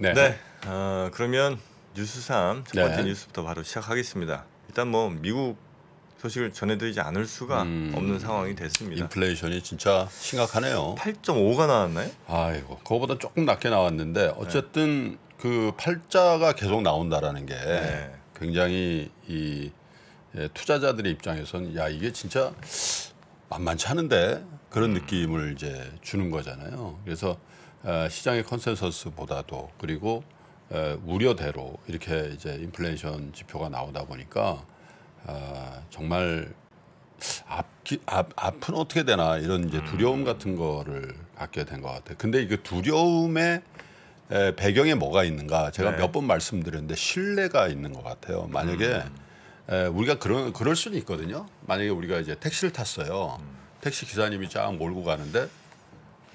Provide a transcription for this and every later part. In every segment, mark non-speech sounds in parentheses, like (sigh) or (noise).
네. 네. 어, 그러면 뉴스 3첫 번째 네. 뉴스부터 바로 시작하겠습니다. 일단 뭐 미국 소식을 전해드리지 않을 수가 음, 없는 상황이 됐습니다. 인플레이션이 진짜 심각하네요. 8.5가 나왔나요? 아이고, 그거보다 조금 낮게 나왔는데 어쨌든 네. 그 팔자가 계속 나온다라는 게 네. 굉장히 이 예, 투자자들의 입장에선 야 이게 진짜 만만치 않은데 그런 음. 느낌을 이제 주는 거잖아요. 그래서 어, 시장의 컨센서스보다도 그리고 어, 우려대로 이렇게 이제 인플레이션 지표가 나오다 보니까 어, 정말 앞 앞, 앞은 어떻게 되나 이런 이제 두려움 음. 같은 거를 갖게 된 것 같아요. 근데 이게 두려움의 배경에 뭐가 있는가 제가 네. 몇번 말씀드렸는데 신뢰가 있는 것 같아요. 만약에 음. 우리가 그런 그럴 수는 있거든요. 만약에 우리가 이제 택시를 탔어요. 음. 택시 기사님이 쫙 몰고 가는데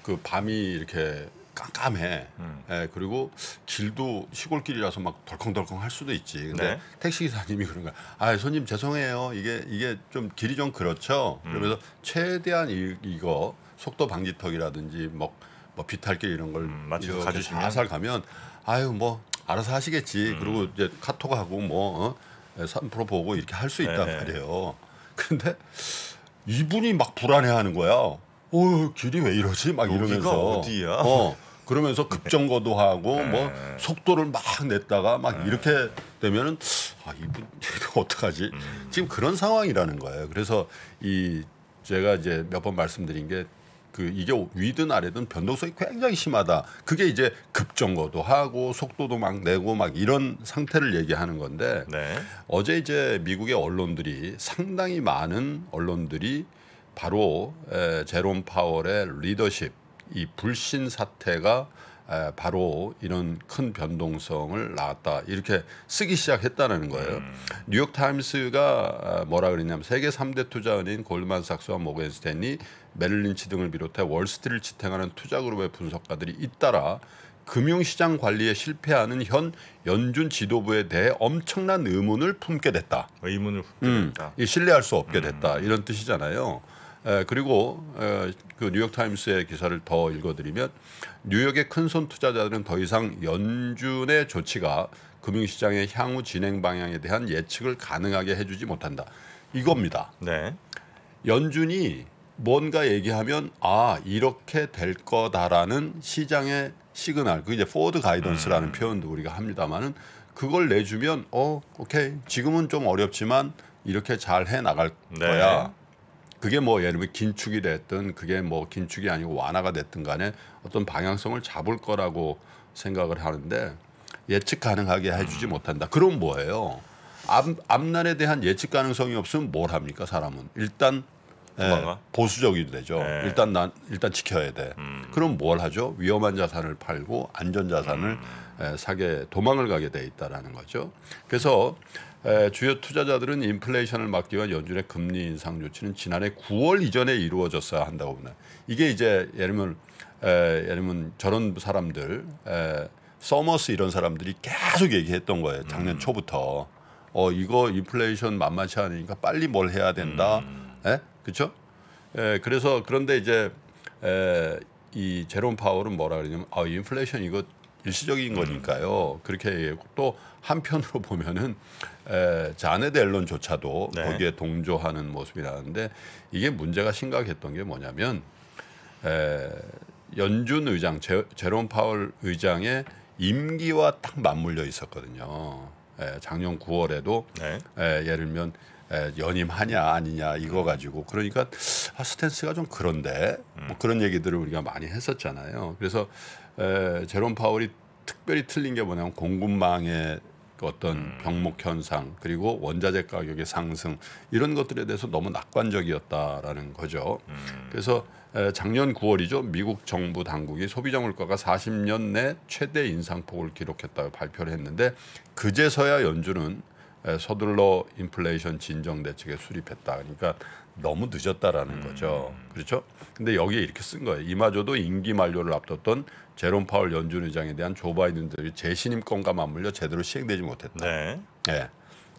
그 밤이 이렇게 깜깜해. 음. 예, 그리고 길도 시골길이라서 막 덜컹덜컹 할 수도 있지. 근데 네. 택시 기사님이 그런 거야. 아, 손님 죄송해요. 이게 이게 좀 길이 좀 그렇죠. 음. 그러면서 최대한 이, 이거 속도 방지턱이라든지 뭐, 뭐 비탈길 이런 걸 음, 가주시면 아살 가면 아유 뭐 알아서 하시겠지. 음. 그리고 이제 카톡하고 뭐 어? 산프로 예, 보고 이렇게 할 수 있단 네. 말이에요. 근데 이분이 막 불안해하는 거야. 어 길이 왜 이러지? 막 이러면서 어디야? 어, 그러면서 급정거도 하고 네. 뭐 속도를 막 냈다가 막 네. 이렇게 되면은 아 이분 (laughs) 어떡하지? 음. 지금 그런 상황이라는 거예요. 그래서 이 제가 이제 몇 번 말씀드린 게. 그 이게 위든 아래든 변동성이 굉장히 심하다. 그게 이제 급정거도 하고 속도도 막 내고 막 이런 상태를 얘기하는 건데 네. 어제 이제 미국의 언론들이 상당히 많은 언론들이 바로 제롬 파월의 리더십 이 불신 사태가 바로 이런 큰 변동성을 낳았다 이렇게 쓰기 시작했다는 거예요. 음. 뉴욕 타임스가 아, 뭐라 그랬냐면 세계 3대 투자은인 골드만삭스와 모겐스탠리, 메릴린치 등을 비롯해 월스트리트를 지탱하는 투자 그룹의 분석가들이 잇따라 금융시장 관리에 실패하는 현 연준 지도부에 대해 엄청난 의문을 품게 됐다. 의문을 품게 음, 됐다. 신뢰할 수 없게 음. 됐다. 음. 이런 뜻이잖아요. 그리고 그 뉴욕 타임스의 기사를 더 읽어드리면 뉴욕의 큰 손 투자자들은 더 이상 연준의 조치가 금융시장의 향후 진행 방향에 대한 예측을 가능하게 해주지 못한다. 이겁니다. 네. 연준이 뭔가 얘기하면 아 이렇게 될 거다라는 시장의 시그널 그 이제 포워드 가이던스라는 음. 표현도 우리가 합니다만은 그걸 내주면 어 오케이 지금은 좀 어렵지만 이렇게 잘 해 나갈 네. 거야 그게 뭐 예를 들면 긴축이 됐든 그게 뭐 긴축이 아니고 완화가 됐든 간에 어떤 방향성을 잡을 거라고 생각을 하는데 예측 가능하게 해주지 못한다. 그럼 뭐예요? 암, 암란에 대한 예측 가능성이 없으면 뭘 합니까 사람은 일단 예, 도 보수적이 되죠. 네. 일단 난 일단 지켜야 돼. 음. 그럼 뭘 하죠? 위험한 자산을 팔고 안전 자산을 음. 예, 사게 도망을 가게 돼 있다라는 거죠. 그래서 에, 주요 투자자들은 인플레이션을 막기 위한 연준의 금리 인상 조치는 지난해 9월 이전에 이루어졌어야 한다고 봅니다. 이게 이제 예를 들면 에, 예를 들면 저런 사람들 에, 서머스 이런 사람들이 계속 얘기했던 거예요. 작년 음. 초부터 어 이거 인플레이션 만만치 않으니까 빨리 뭘 해야 된다. 에? 음. 그렇죠? 예, 그래서 그런데 이제 에, 이 제롬 파월은 뭐라 그러냐면 아 인플레이션 이거 일시적인 음. 거니까요. 그렇게 얘기했고 또 한편으로 (laughs) 보면은 에, 자네드 앨런조차도 네. 거기에 동조하는 모습이라는데 이게 문제가 심각했던 게 뭐냐면 에, 연준 의장 제, 제롬 파월 의장의 임기와 딱 맞물려 있었거든요. 에, 작년 9월에도 네. 에, 예를 들면 연임하냐 아니냐 이거 가지고 그러니까 아, 스탠스가 좀 그런데 뭐 음. 그런 얘기들을 우리가 많이 했었잖아요. 그래서 에, 제롬 파월이 특별히 틀린 게 뭐냐면 공급망의 어떤 음. 병목 현상 그리고 원자재 가격의 상승 이런 것들에 대해서 너무 낙관적이었다라는 거죠. 음. 그래서 작년 9월이죠. 미국 정부 당국이 소비자 물가가 40년 내 최대 인상폭을 기록했다고 발표를 했는데 그제서야 연준은 서둘러 인플레이션 진정 대책에 수립했다. 그러니까 너무 늦었다라는 음. 거죠. 그렇죠? 근데 여기에 이렇게 쓴 거예요. 이마저도 임기 만료를 앞뒀던 제롬 파월 연준 의장에 대한 조 바이든 들이 재신임권과 맞물려 제대로 시행되지 못했다. 네. 네.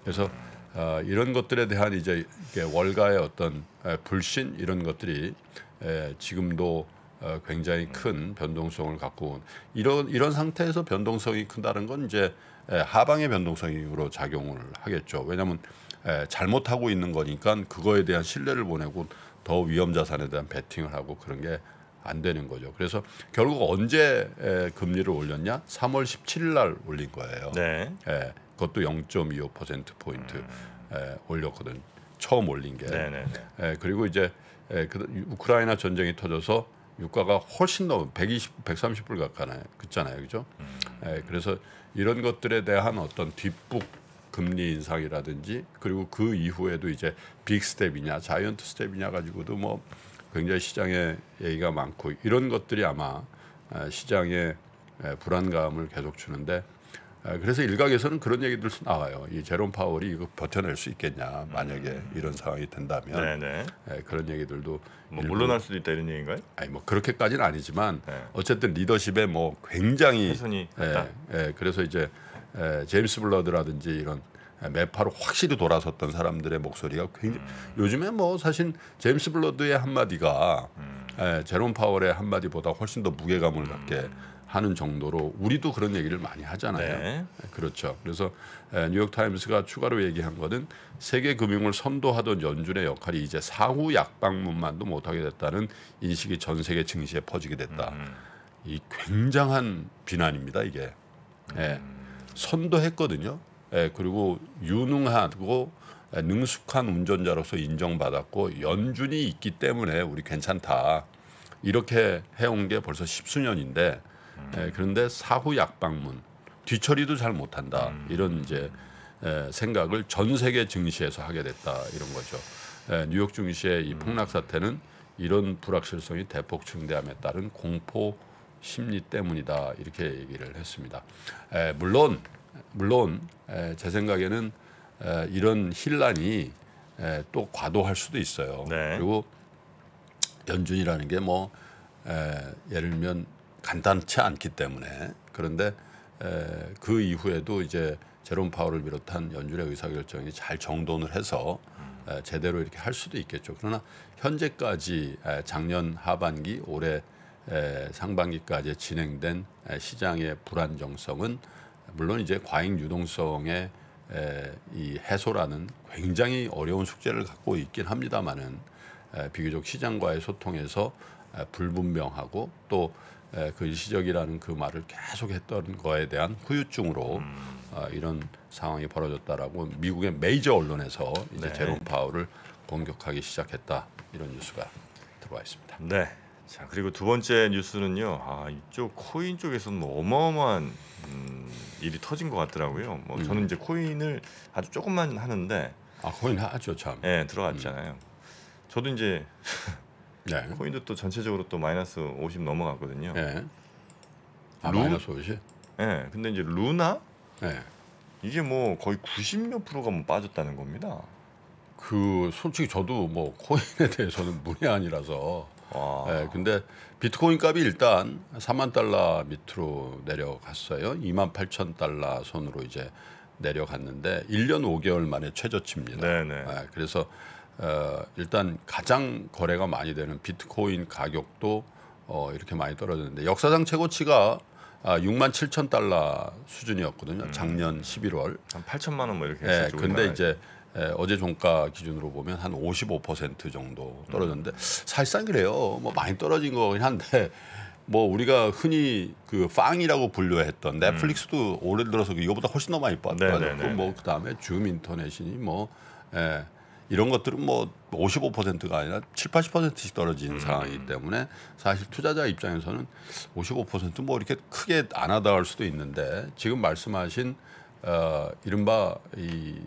그래서 어, 이런 것들에 대한 이제 월가의 어떤 불신 이런 것들이 에, 지금도 어, 굉장히 큰 변동성을 갖고 온 이런 이런 상태에서 변동성이 큰다는 건 이제 하방의 변동성으로 작용을 하겠죠. 왜냐하면 잘못하고 있는 거니까 그거에 대한 신뢰를 보내고 더 위험 자산에 대한 베팅을 하고 그런 게 안 되는 거죠. 그래서 결국 언제 금리를 올렸냐? 3월 17일 날 올린 거예요. 네. 그것도 0.25% 포인트 음. 올렸거든. 처음 올린 게. 네, 네, 네. 그리고 이제 예, 그 우크라이나 전쟁이 터져서 유가가 훨씬 더 120, 130불 가까나요, 그잖아요, 그죠? 음. 예, 그래서 이런 것들에 대한 어떤 뒷북 금리 인상이라든지 그리고 그 이후에도 이제 빅 스텝이냐 자이언트 스텝이냐 가지고도 뭐 굉장히 시장에 얘기가 많고 이런 것들이 아마 아, 시장에 불안감을 계속 주는데 아, 그래서 일각에서는 그런 얘기들 나와요. 이 제롬 파월이 이거 버텨낼 수 있겠냐 만약에 음. 이런 상황이 된다면 네, 네. 예, 그런 얘기들도 뭐 일부, 물러날 수도 있다 이런 얘기인가요? 아니 뭐 그렇게까지는 아니지만 네. 어쨌든 리더십에 뭐 굉장히 훼손이 예, 예 그래서 이제 에, 예, 제임스 블러드라든지 이런 매파로 확실히 돌아섰던 사람들의 목소리가 굉장히 음. 요즘에 뭐 사실 제임스 블러드의 한마디가 음. 에, 제롬 파월의 한마디보다 훨씬 더 무게감을 음. 갖게 하는 정도로 우리도 그런 얘기를 많이 하잖아요. 네. 네 그렇죠. 그래서 뉴욕 타임스가 추가로 얘기한 것은 세계 금융을 선도하던 연준의 역할이 이제 사후 약방문만도 못하게 됐다는 인식이 전 세계 증시에 퍼지게 됐다. 음. 이 굉장한 비난입니다. 이게 예. 음. 예, 선도했거든요. 예, 그리고 유능하고 능숙한 운전자로서 인정받았고 연준이 있기 때문에 우리 괜찮다. 이렇게 해온 게 벌써 십수년인데 예, 그런데 사후 약방문 뒤처리도 잘 못한다 음. 이런 이제 예, 생각을 전 세계 증시에서 하게 됐다 이런 거죠. 예, 뉴욕 증시의 이 음. 폭락 사태는 이런 불확실성이 대폭 증대함에 따른 공포 심리 때문이다 이렇게 얘기를 했습니다. 에, 예, 물론 물론 에, 예, 제 생각에는 에, 예, 이런 힐란이 에, 또 과도할 수도 있어요. 네. 그리고 연준이라는 게 뭐 예를 들 간단치 않기 때문에 그런데 에, 그 이후에도 이제 제롬 파월을 비롯한 연준의 의사결정이 잘 정돈을 해서 에, 제대로 이렇게 할 수도 있겠죠. 그러나 현재까지 에, 작년 하반기 올해 에, 상반기까지 진행된 에, 시장의 불안정성은 물론 이제 과잉 유동성의 에, 이 해소라는 굉장히 어려운 숙제를 갖고 있긴 합니다만은 비교적 시장과의 소통에서 에, 불분명하고 또 예, 그 일시적이라는 그 말을 계속 했던 거에 대한 후유증으로 음. 아, 이런 상황이 벌어졌다라고 미국의 메이저 언론에서 이제 네. 제롬 파울을 공격하기 시작했다 이런 뉴스가 들어와 있습니다. 네. 자 그리고 두 번째 뉴스는요. 아 이쪽 코인 쪽에서는 뭐 어마어마한 음, 일이 터진 것 같더라고요. 뭐 음. 저는 이제 코인을 아주 조금만 하는데 아 코인 하죠 참. 네, 들어갔잖아요. 음. 저도 이제 (laughs) 네. 코인도 또 전체적으로 또 마이너스 50 넘어갔거든요. 네. 아, 루... 마이너스 50? 네. 근데 이제 루나 네. 이게 뭐 거의 90몇 프로가 뭐 빠졌다는 겁니다. 그 솔직히 저도 뭐 코인에 대해서는 문이 아니라서 와. 네, 근데 비트코인 값이 일단 3만 달러 밑으로 내려갔어요. 2만 8천 달러 선으로 이제 내려갔는데 1년 5개월 만에 최저치입니다. 네 네, 네 그래서 어, 일단 가장 거래가 많이 되는 비트코인 가격도 어, 이렇게 많이 떨어졌는데 역사상 최고치가 아, 6만 7천 달러 수준이었거든요. 음. 작년 11월 한 8천만 원 뭐 이렇게 예, 근데 이제 에, 예, 어제 종가 기준으로 보면 한 55% 정도 음. 떨어졌는데 음. 사실상 그래요. 뭐 많이 떨어진 거긴 한데 (laughs) 뭐 우리가 흔히 그 빵이라고 분류했던 넷플릭스도 음. 올해 들어서 이거보다 훨씬 더 많이 네, 네, 빠졌고 네, 뭐 그다음에 줌 인터넷이니 뭐 에, 예, 이런 것들은 뭐 55%가 아니라 7, 80%씩 떨어진 음. 상황이기 때문에 사실 투자자 입장에서는 55%뭐 이렇게 크게 안 하다 할 수도 있는데 지금 말씀하신 어, 이른바 이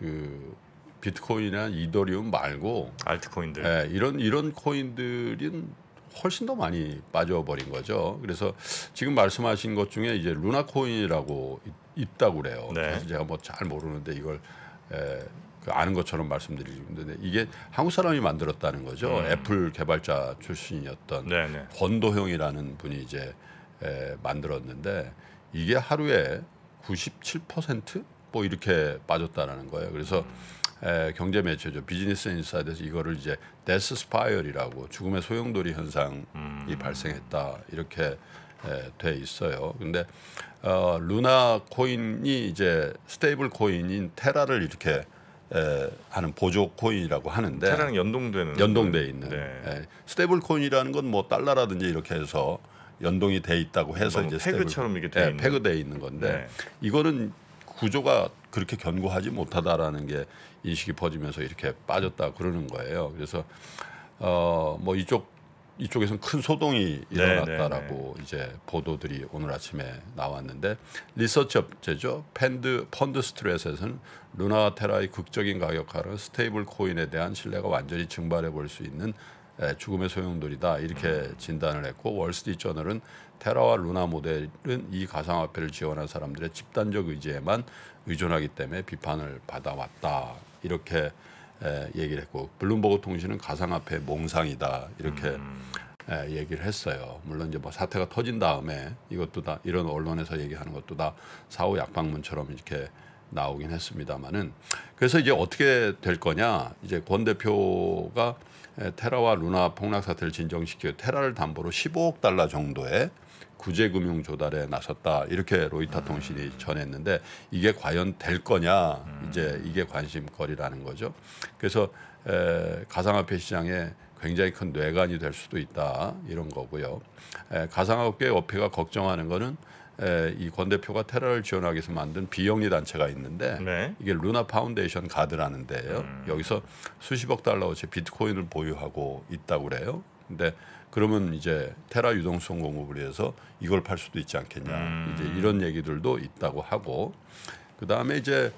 그 비트코인이나 이더리움 말고 알트코인들 예, 이런 이런 코인들은 훨씬 더 많이 빠져버린 거죠. 그래서 지금 말씀하신 것 중에 이제 루나 코인이라고 있다고 그래요. 네. 그래서 제가 뭐 잘 모르는데 이걸 에, 예, 그 아는 것처럼 말씀드리는데 네, 이게 한국 사람이 만들었다는 거죠. 음. 애플 개발자 출신이었던 네네. 네. 권도형이라는 분이 이제 에, 만들었는데 이게 하루에 97%뭐 이렇게 빠졌다라는 거예요. 그래서 에, 경제 매체죠. 비즈니스 인사이드에서 이거를 이제 데스 스파이얼이라고 죽음의 소용돌이 현상이 음. 발생했다 이렇게 에, 돼 있어요. 근데 어, 루나 코인이 이제 스테이블 코인인 테라를 이렇게 에, 하는 보조 코인이라고 하는데 차량 연동되는 연동돼 있는 네. 예, 스테이블 코인이라는 건 뭐 달러라든지 이렇게 해서 연동이 돼 있다고 해서 뭐 이제 뭐 스그처럼이게돼 예, 있는. 패그돼 있는 건데 네. 이거는 구조가 그렇게 견고하지 못하다라는 게 인식이 퍼지면서 이렇게 빠졌다 그러는 거예요. 그래서 어뭐 이쪽 이쪽에서는 큰 소동이 네, 일어났다라고 네네. 네. 이제 보도들이 오늘 아침에 나왔는데 리서치 업체죠 펀드 펀드 스트레스에서는 루나테라의 극적인 가격 하는 스테이블 코인에 대한 신뢰가 완전히 증발해 볼 수 있는 죽음의 소용돌이다 이렇게 음. 진단을 했고 월스트리트저널은 테라와 루나 모델은 이 가상화폐를 지원한 사람들의 집단적 의지에만 의존하기 때문에 비판을 받아왔다 이렇게 예, 얘기를 했고 블룸버그 통신은 가상화폐 몽상이다 이렇게 음. 예, 얘기를 했어요. 물론 이제 뭐 사태가 터진 다음에 이것도 다 이런 언론에서 얘기하는 것도 다 사후 약방문처럼 이렇게 나오긴 했습니다만은 그래서 이제 어떻게 될 거냐 이제 권 대표가 테라와 루나 폭락 사태를 진정시켜 테라를 담보로 15억 달러 정도의 구제금융 조달에 나섰다 이렇게 로이터 통신이 음. 전했는데 이게 과연 될 거냐 음. 이제 이게 관심거리라는 거죠. 그래서 에, 가상화폐 시장에 굉장히 큰 뇌관이 될 수도 있다 이런 거고요. 에, 가상화폐 업회가 걱정하는 거는 이권 대표가 테러를 지원하기 위해서 만든 비영리 단체가 있는데 네. 이게 루나 파운데이션 가드라는 데예요. 음. 여기서 수십억 달러어치 비트코인을 보유하고 있다고 그래요. 근데 그러면 이제 테라 유동성 공급을 위해서 이걸 팔 수도 있지 않겠냐. 음. 이제 이런 얘기들도 있다고 하고 그다음에 이제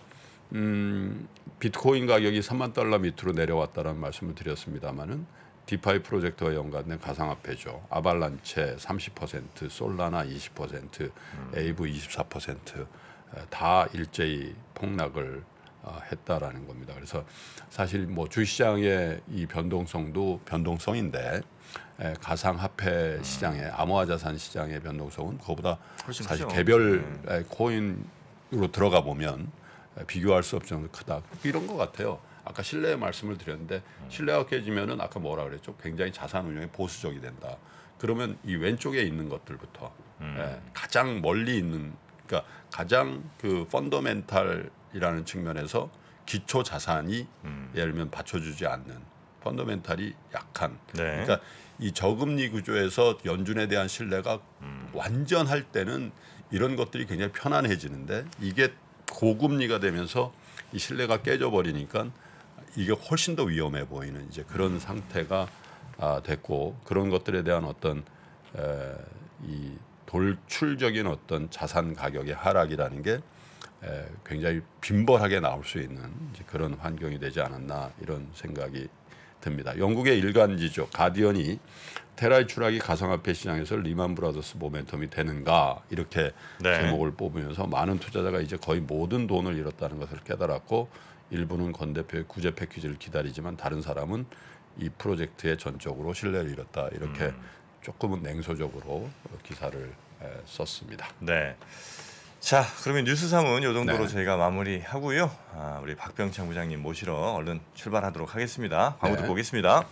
음 비트코인 가격이 3만 달러 밑으로 내려왔다는 말씀을 드렸습니다마는 디파이 프로젝트와 연관된 가상화폐죠. 아발란체 30%, 솔라나 20%, 음. 에이브 24%다 일제히 폭락을 어, 했다라는 겁니다. 그래서 사실 뭐 주시장의 이 변동성도 변동성인데 가상화폐 음. 시장의 암호화자산 시장의 변동성은 그보다 거 사실 크죠. 개별 음. 코인으로 들어가 보면 비교할 수 없을 크다. 이런 것 같아요. 아까 신뢰 의 말씀을 드렸는데 음. 신뢰가 깨지면은 아까 뭐라 그랬죠? 굉장히 자산 운용이 보수적이 된다. 그러면 이 왼쪽에 있는 것들부터 음. 예, 가장 멀리 있는 그러니까 가장 그 펀더멘탈이라는 측면에서 기초 자산이 음. 예를 들면 받쳐주지 않는 펀더멘탈이 약한 네. 그러니까 이 저금리 구조에서 연준에 대한 신뢰가 음. 완전할 때는 이런 것들이 굉장히 편안해지는데 이게 고금리가 되면서 이 신뢰가 깨져버리니까 이게 훨씬 더 위험해 보이는 이제 그런 상태가 아, 됐고 그런 것들에 대한 어떤 에, 이 돌출적인 어떤 자산 가격의 하락이라는 게 에, 굉장히 빈번하게 나올 수 있는 이제 그런 환경이 되지 않았나 이런 생각이 듭니다. 영국의 일간지죠 가디언이 테라의 추락이 가상화폐 시장에서 리만 브라더스 모멘텀이 되는가 이렇게 네. 제목을 뽑으면서 많은 투자자가 이제 거의 모든 돈을 잃었다는 것을 깨달았고 일부는 권 대표의 구제 패키지를 기다리지만 다른 사람은 이 프로젝트에 전적으로 신뢰를 잃었다 이렇게 음. 조금은 냉소적으로 기사를 썼습니다. 네. 자, 그러면 뉴스 3은 이 정도로 네. 저희가 마무리하고요. 아, 우리 박병창 부장님 모시러 얼른 출발하도록 하겠습니다. 광고 네. 듣고 오겠습니다.